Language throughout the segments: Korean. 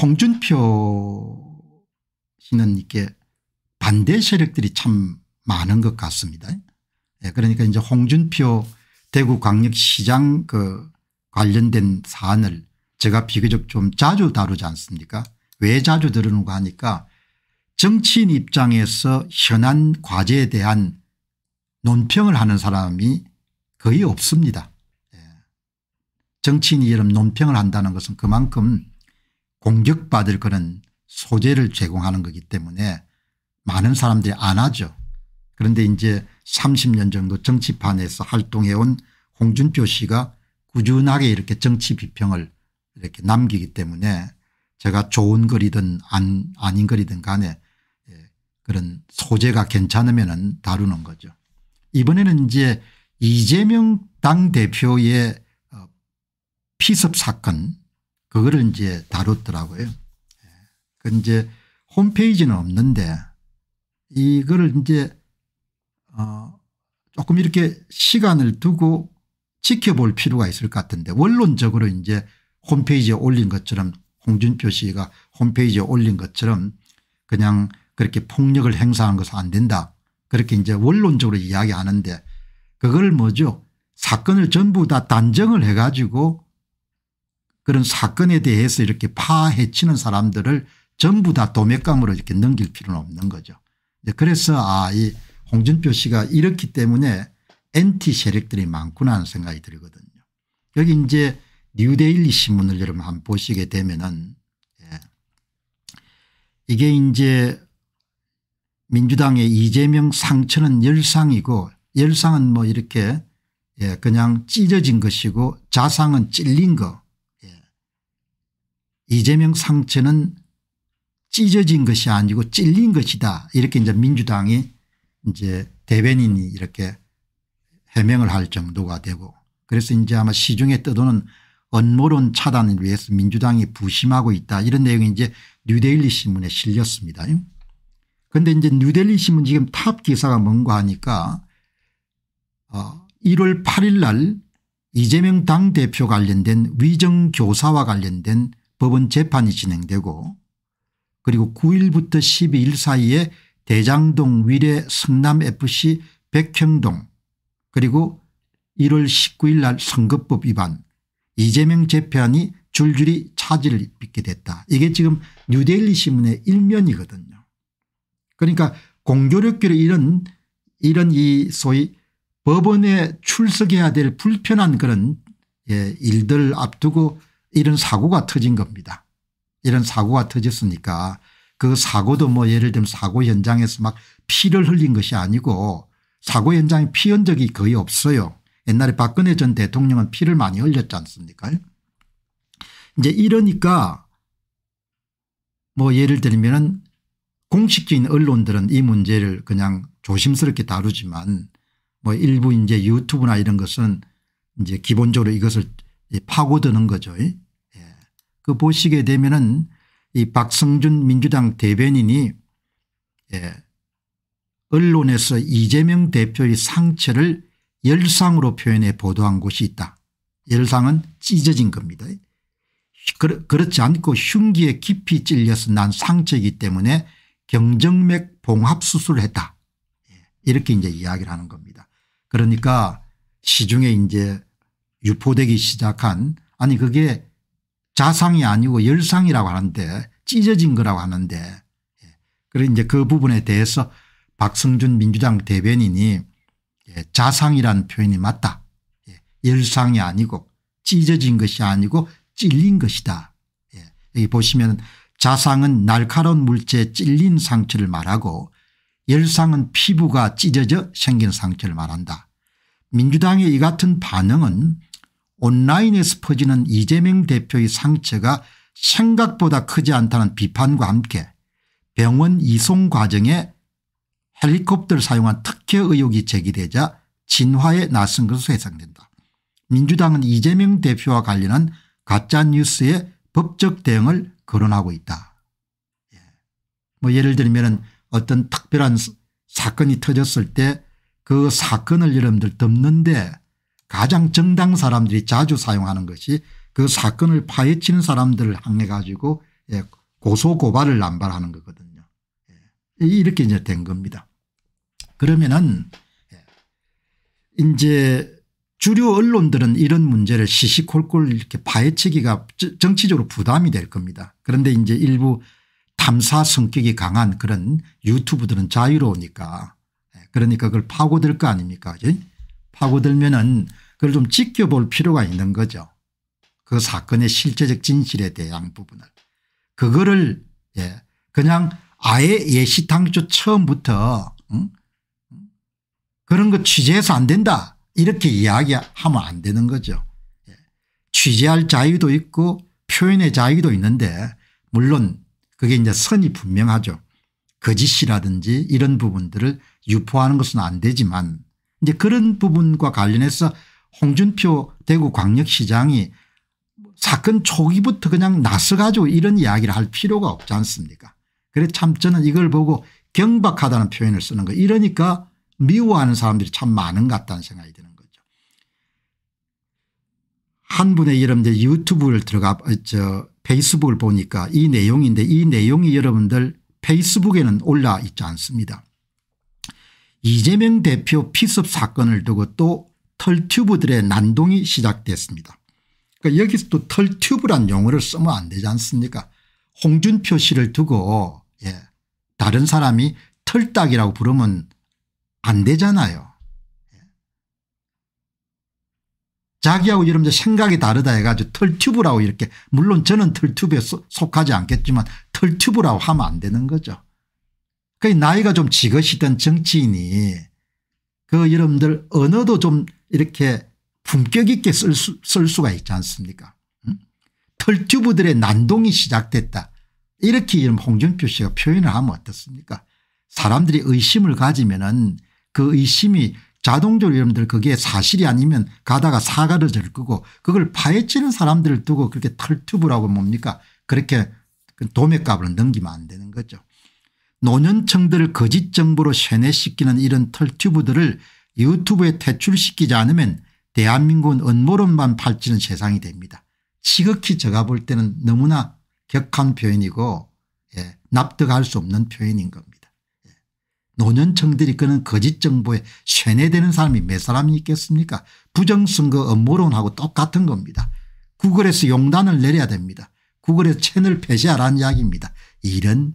홍준표 씨는 이렇게 반대 세력들이 참 많은 것 같습니다. 예, 그러니까 이제 홍준표 대구광역시장 그 관련된 사안을 제가 비교적 좀 자주 다루지 않습니까 왜 자주 다루는가 하니까 정치인 입장에서 현안 과제에 대한 논평을 하는 사람이 거의 없습니다. 예. 정치인이 이런 논평을 한다는 것은 그만큼 공격받을 그런 소재를 제공하는 거기 때문에 많은 사람들이 안 하죠. 그런데 이제 30년 정도 정치판에서 활동해온 홍준표 씨가 꾸준하게 이렇게 정치 비평을 이렇게 남기기 때문에 제가 좋은 글이든 안, 아닌 글이든 간에 예, 그런 소재가 괜찮으면 다루는 거죠. 이번에는 이제 이재명 당대표의 어, 피습 사건 그거를 이제 다뤘더라고요. 예. 그 이제 홈페이지는 없는데 이거를 이제 어 조금 이렇게 시간을 두고 지켜볼 필요가 있을 것 같은데 원론적으로 이제 홈페이지에 올린 것처럼 홍준표 씨가 홈페이지에 올린 것처럼 그냥 그렇게 폭력을 행사한 것은 안 된다. 그렇게 이제 원론적으로 이야기하는데 그걸 뭐죠 사건을 전부 다 단정을 해가지고 그런 사건에 대해서 이렇게 파헤치는 사람들을 전부 다 도매감으로 이렇게 넘길 필요는 없는 거죠. 그래서 아이 홍준표 씨가 이렇기 때문에 엔티 세력들이 많구나 하는 생각이 들거든요. 여기 이제 뉴데일리 신문을 여러분 한번 보시게 되면은 예. 이게 이제 민주당의 이재명 상처는 열상이고 열상은 뭐 이렇게 예 그냥 찢어진 것이고 자상은 찔린 거 이재명 상처는 찢어진 것이 아니고 찔린 것이다 이렇게 이제 민주당이 이제 대변인이 이렇게 해명을 할 정도가 되고 그래서 이제 아마 시중에 떠도는 언모론 차단을 위해서 민주당이 부심하고 있다 이런 내용이 이제 뉴데일리 신문에 실렸습니다. 그런데 이제 뉴델리 신문 지금 탑 기사가 뭔가 하니까 1월 어, 8일 날 이재명 당대표 관련된 위정교사와 관련된 법원 재판이 진행되고 그리고 9일부터 12일 사이에 대장동 위례 성남fc 백형동 그리고 1월 19일 날 선거법 위반 이재명 재판이 줄줄이 차질을 빚게 됐다. 이게 지금 뉴데일리 신문의 일면이거든요. 그러니까 공교롭게도 이런 이런 이 소위 법원에 출석해야 될 불편한 그런 예, 일들 앞두고 이런 사고가 터진 겁니다. 이런 사고가 터졌으니까 그 사고도 뭐 예를 들면 사고 현장에서 막 피를 흘린 것이 아니고 사고 현장에 피 흔적이 거의 없어요. 옛날에 박근혜 전 대통령은 피를 많이 흘렸지 않습니까 이제 이러니까 뭐 예를 들면 은 공식적인 언론들은 이 문제를 그냥 조심스럽게 다루지만 뭐 일부 이제 유튜브나 이런 것은 이제 기본적으로 이것을 파고드는 거죠. 예. 그 보시게 되면은 이 박성준 민주당 대변인이 예, 언론에서 이재명 대표의 상처를 열상으로 표현해 보도한 곳이 있다. 열상은 찢어진 겁니다. 그렇지 않고 흉기에 깊이 찔려서 난 상처이기 때문에 경정맥 봉합수술을 했다. 예. 이렇게 이제 이야기를 하는 겁니다. 그러니까 시중에 이제 유포되기 시작한 아니 그게 자상이 아니고 열상이라고 하는데 찢어진 거라고 하는데 예. 그래 이제 그 부분에 대해서 박성준 민주당 대변인이 예, 자상이란 표현이 맞다. 예. 열상이 아니고 찢어진 것이 아니고 찔린 것이다. 여기 보시면 자상은 날카로운 물체에 찔린 상처를 말하고 열상은 피부가 찢어져 생긴 상처를 말한다. 민주당의 이 같은 반응은 온라인에서 퍼지는 이재명 대표의 상처가 생각보다 크지 않다는 비판과 함께 병원 이송 과정에 헬리콥터를 사용한 특혜 의혹이 제기되자 진화에 나선 것으로 예상된다. 민주당은 이재명 대표와 관련한 가짜뉴스의 법적 대응을 거론하고 있다. 예. 뭐 예를 들면 어떤 특별한 사건이 터졌을 때 그 사건을 여러분들 덮는데 가장 정당 사람들이 자주 사용하는 것이 그 사건을 파헤치는 사람들을 향해 가지고 예, 고소고발을 남발하는 거거든요. 예, 이렇게 이제 된 겁니다. 그러면은 예, 이제 주류 언론들은 이런 문제를 시시콜콜 이렇게 파헤치기가 정치적으로 부담이 될 겁니다. 그런데 이제 일부 탐사 성격이 강한 그런 유튜브들은 자유로우니까 그러니까 그걸 파고들 거 아닙니까 파고들면은 그걸 좀 지켜볼 필요가 있는 거죠. 그 사건의 실제적 진실에 대한 부분을. 그거를 예 그냥 아예 예시당초 처음부터 응? 그런 거 취재해서 안 된다 이렇게 이야기하면 안 되는 거죠. 예. 취재할 자유도 있고 표현의 자유도 있는데 물론 그게 이제 선이 분명하죠. 거짓이라든지 이런 부분들을 유포하는 것은 안 되지만 이제 그런 부분과 관련해서 홍준표 대구광역시장이 사건 초기부터 그냥 나서가지고 이런 이야기를 할 필요가 없지 않습니까 그래 참 저는 이걸 보고 경박하다는 표현을 쓰는 거 이러니까 미워하는 사람들이 참 많은 것 같다는 생각이 드는 거죠. 한 분의 여러분들 유튜브를 들어가 어, 저 페이스북을 보니까 이 내용인데 이 내용이 여러분들 페이스북에는 올라 있지 않습니다. 이재명 대표 피습 사건을 두고 또 털튜브들의 난동이 시작됐습니다. 그러니까 여기서 또 털튜브란 용어를 쓰면 안 되지 않습니까 홍준표 씨를 두고 예. 다른 사람이 털딱이라고 부르면 안 되잖아요. 예. 자기하고 여러분들 생각이 다르다 해가지고 털튜브라고 이렇게 물론 저는 털튜브에 속하지 않겠지만 털튜브라고 하면 안 되는 거죠. 그 나이가 좀 지긋이던 정치인이 그 여러분들 언어도 좀 이렇게 품격 있게 쓸, 수, 쓸 수가 있지 않습니까 음? 털튜브들의 난동이 시작됐다 이렇게 이름 홍준표 씨가 표현을 하면 어떻습니까 사람들이 의심을 가지면 은그 의심이 자동적으로 여러분들 그게 사실이 아니면 가다가 사과를 절 거고 그걸 파헤치는 사람들을 두고 그렇게 털튜브라고 뭡니까 그렇게 그 도매값을 넘기면 안 되는 거죠. 노년층들을 거짓 정보로 세뇌시키는 이런 털튜브들을 유튜브에 퇴출시키지 않으면 대한민국은 음모론만 팔찌는 세상이 됩니다. 지극히 제가 볼 때는 너무나 격한 표현이고 예, 납득할 수 없는 표현인 겁니다. 예. 노년층들이 그는 거짓 정보에 쇠뇌되는 사람이 몇 사람이 있겠습니까 부정선거 음모론하고 똑같은 겁니다. 구글에서 용단을 내려야 됩니다. 구글에서 채널 폐쇄하라는 이야기입니다. 이런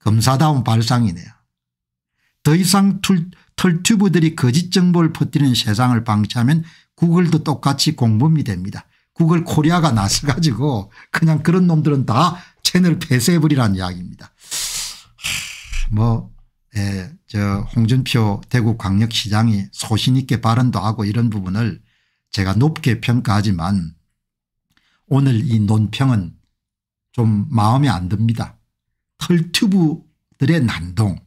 검사다운 발상이네요. 더 이상 툴, 털튜브들이 거짓 정보를 퍼뜨리는 세상을 방치하면 구글도 똑같이 공범이 됩니다. 구글 코리아가 나서 가지고 그냥 그런 놈들은 다 채널 폐쇄해버리라는 이야기입니다. 뭐 예, 저 홍준표 대구 광역시장이 소신 있게 발언도 하고 이런 부분을 제가 높게 평가하지만 오늘 이 논평은 좀 마음에 안 듭니다. 털튜브들의 난동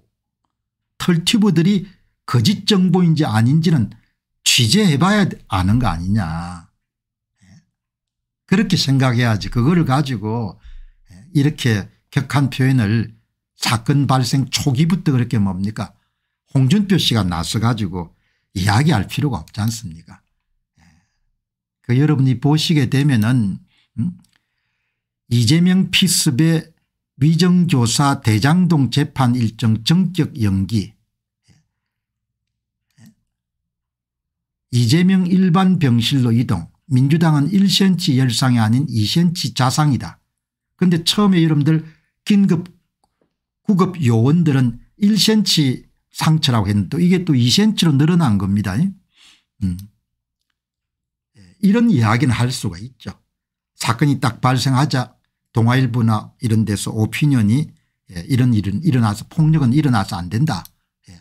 털튜브들이 거짓 정보인지 아닌지는 취재해 봐야 아는 거 아니냐. 그렇게 생각해야지 그거를 가지고 이렇게 격한 표현을 사건 발생 초기부터 그렇게 뭡니까 홍준표 씨가 나서 가지고 이야기할 필요가 없지 않습니까 그 여러분이 보시게 되면은 음? 이재명 피습의 위정조사 대장동 재판 일정 정격 연기 이재명 일반 병실로 이동 민주당은 1cm 열상이 아닌 2cm 자상이다. 근데 처음에 여러분들 긴급 구급 요원들은 1cm 상처라고 했는데 또 이게 또 2cm로 늘어난 겁니다. 음. 예, 이런 이야기는 할 수가 있죠. 사건이 딱 발생하자 동아일보나 이런 데서 오피니언이 예, 이런 일은 일어나서 폭력은 일어나서 안 된다. 예.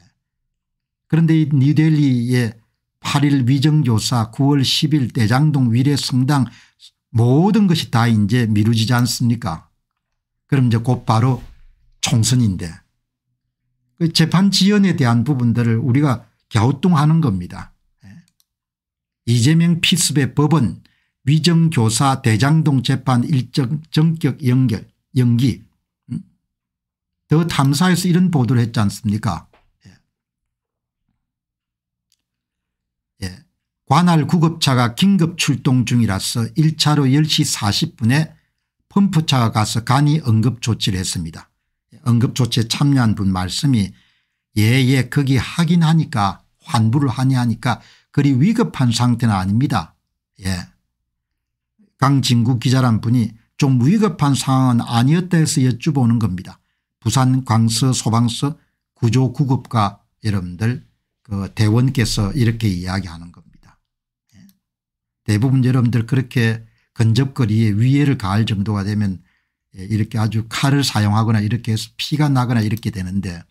그런데 이 뉴델리의 8일 위정조사 9월 10일 대장동 위례성당 모든 것이 다 이제 미루지지 않습니까 그럼 이제 곧바로 총선인데 그 재판 지연에 대한 부분들을 우리가 갸우뚱하는 겁니다. 예. 이재명 피습의 법은 위정교사 대장동 재판 일정 전격 연결 연기 음? 더 탐사에서 이런 보도를 했지 않습니까 관할 구급차가 긴급 출동 중이라서 1차로 10시 40분에 펌프차가 가서 간이 응급조치를 했습니다. 응급조치에 참여한 분 말씀이 예예 예, 거기 하긴 하니까 환불을 하냐 하니까 그리 위급한 상태는 아닙니다. 예. 강진구 기자란 분이 좀 위급한 상황은 아니었다 해서 여쭤보는 겁니다. 부산 광서 소방서 구조구급과 여러분들 그 대원께서 이렇게 이야기하는 겁니다. 대부분 여러분들 그렇게 근접거리에 위해를 가할 정도가 되면 예, 이렇게 아주 칼을 사용하거나 이렇게 해서 피가 나거나 이렇게 되는데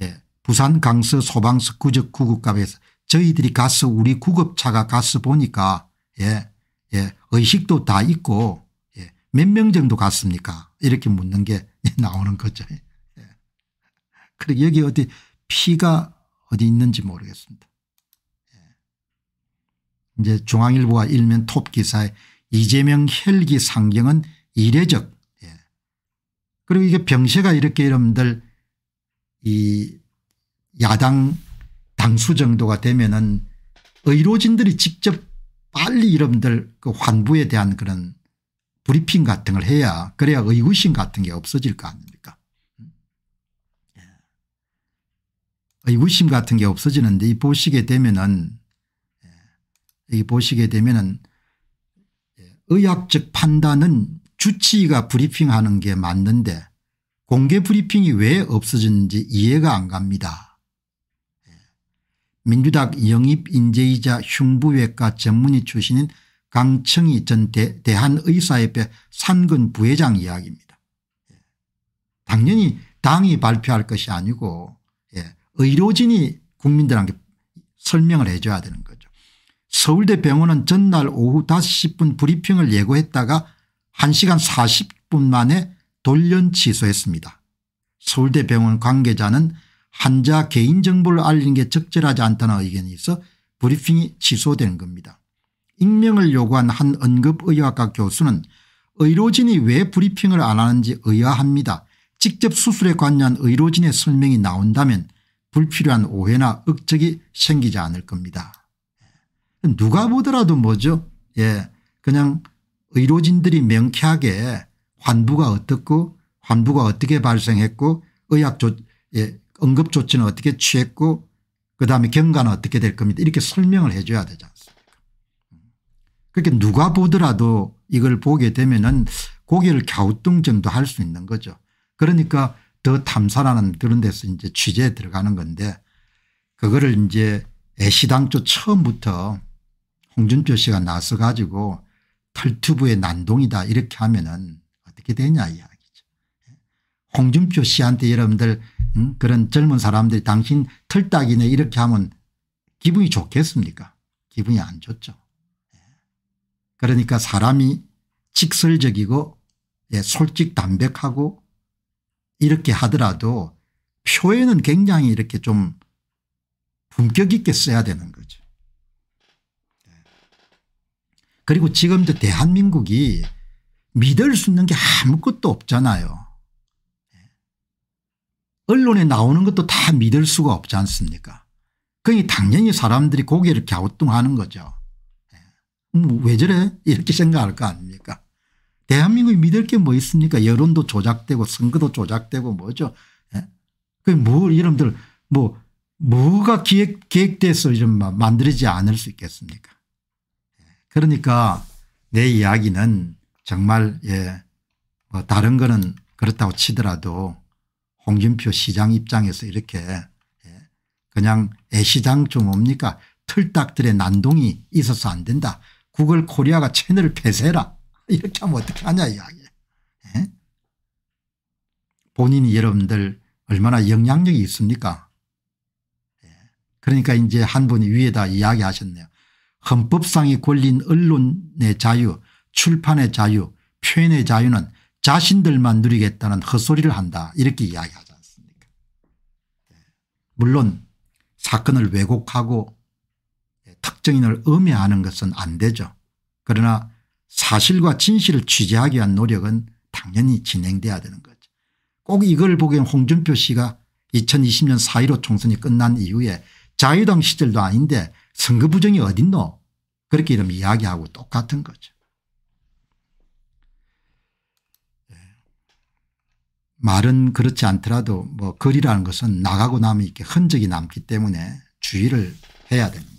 예. 부산 강서 소방서 구적 구급갑에서 저희들이 가서 우리 구급차가 가서 보니까 예, 예, 의식도 다 있고 예, 몇 명 정도 갔습니까 이렇게 묻는 게 나오는 거죠. 예. 그리고 그러니까 여기 어디 피가 어디 있는지 모르겠습니다. 이제 중앙일보가 일면 톱 기사에 이재명 혈기 상경은 이례적. 예. 그리고 이게 병세가 이렇게 여러분들 이 야당 당수 정도가 되면은 의료진들이 직접 빨리 여러분들 그 환부에 대한 그런 브리핑 같은 걸 해야 그래야 의구심 같은 게 없어질 거 아닙니까 예. 의구심 같은 게 없어지는데 보시게 되면은 보시게 되면은 의학적 판단은 주치의가 브리핑하는 게 맞는데 공개 브리핑이 왜 없어졌는지 이해가 안 갑니다. 예. 민주당 영입인재이자 흉부외과 전문의 출신인 강청희 전 대, 한의사협회 산근 부회장 이야기입니다. 예. 당연히 당이 발표할 것이 아니고 예. 의료진이 국민들한테 설명을 해줘야 되는 거죠. 서울대 병원은 전날 오후 5시 10분 브리핑을 예고했다가 1시간 40분 만에 돌연 취소했습니다. 서울대 병원 관계자는 환자 개인정보를 알리는 게 적절하지 않다는 의견이 있어 브리핑이 취소된 겁니다. 익명을 요구한 한언급의학과 교수는 의료진이 왜 브리핑을 안 하는지 의아합니다. 직접 수술에 관여한 의료진의 설명이 나온다면 불필요한 오해나 억측이 생기지 않을 겁니다. 누가 보더라도 뭐죠 예 그냥 의료진들이 명쾌하게 환부가 어떻고 환부가 어떻게 발생했고 의학 조, 예, 응급 조치는 어떻게 취했고 그다음에 경과는 어떻게 될 겁니다. 이렇게 설명을 해 줘야 되지 않습니까 그렇게 누가 보더라도 이걸 보게 되면 은 고개를 갸우뚱정도 할 수 있는 거죠. 그러니까 더 탐사라는 그런 데서 이제 취재에 들어가는 건데 그거를 이제 애시당초 처음부터 홍준표 씨가 나서 가지고 털튜브의 난동이다 이렇게 하면은 어떻게 되냐 이야기죠. 홍준표 씨한테 여러분들 음? 그런 젊은 사람들이 당신 털딱이네 이렇게 하면 기분이 좋겠습니까 기분이 안 좋죠. 예. 그러니까 사람이 직설적이고 예, 솔직 담백하고 이렇게 하더라도 표현은 굉장히 이렇게 좀 품격 있게 써야 되는 거죠. 그리고 지금도 대한민국이 믿을 수 있는 게 아무것도 없잖아요. 언론에 나오는 것도 다 믿을 수가 없지 않습니까 그러니 당연히 사람들이 고개를 갸우뚱하는 거죠. 음, 왜 저래 이렇게 생각할 거 아닙니까 대한민국이 믿을 게 뭐 있습니까 여론도 조작되고 선거도 조작되고 뭐죠. 예? 그뭐 이름들 뭐 뭐가 기획, 기획돼서 좀 만들지 않을 수 있겠습니까 그러니까 내 이야기는 정말 예, 뭐 다른 거는 그렇다고 치더라도 홍준표 시장 입장에서 이렇게 예, 그냥 애시장 좀 뭡니까 틀딱들의 난동이 있어서 안 된다. 구글 코리아가 채널을 폐쇄라. 해 이렇게 하면 어떻게 하냐 이야기. 예? 본인이 여러분들 얼마나 영향력이 있습니까? 예. 그러니까 이제 한 분이 위에다 이야기하셨네요. 헌법상에 걸린 언론의 자유 출판의 자유 표현의 자유는 자신들만 누리겠다는 헛소리를 한다 이렇게 이야기하지 않습니까 네. 물론 사건을 왜곡하고 예, 특정인을 음해하는 것은 안 되죠. 그러나 사실과 진실을 취재하기 위한 노력은 당연히 진행돼야 되는 거죠. 꼭 이걸 보기엔 홍준표 씨가 2020년 4.15 총선이 끝난 이후에 자유당 시절도 아닌데 선거 부정이 어딨노 그렇게 이러면 이야기하고 똑같은 거죠. 예. 말은 그렇지 않더라도 뭐 거리라는 것은 나가고 나면 이렇게 흔적이 남기 때문에 주의를 해야 됩니다.